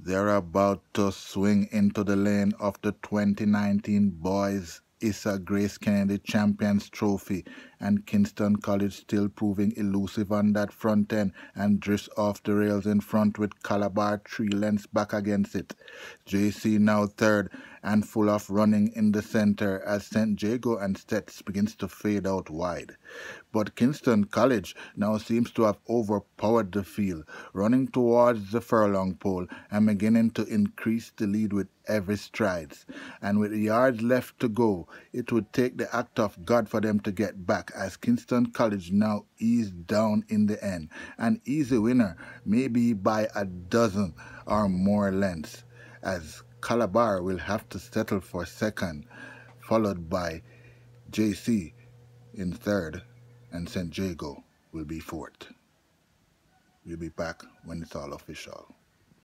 They're about to swing into the lane of the 2019 Boys Issa Grace Kennedy Champions Trophy and Kingston College still proving elusive on that front end and drifts off the rails in front with Calabar three lengths back against it. JC now third and full off running in the center as St. Jago and Stets begins to fade out wide. But Kingston College now seems to have overpowered the field, running towards the furlong pole and beginning to increase the lead with every stride. And with yards left to go, it would take the act of God for them to get back back as Kingston College now is down in the end and is a winner maybe by a dozen or more lengths as Calabar will have to settle for second followed by JC in third and Saint Jago will be fourth. We'll be back when it's all official.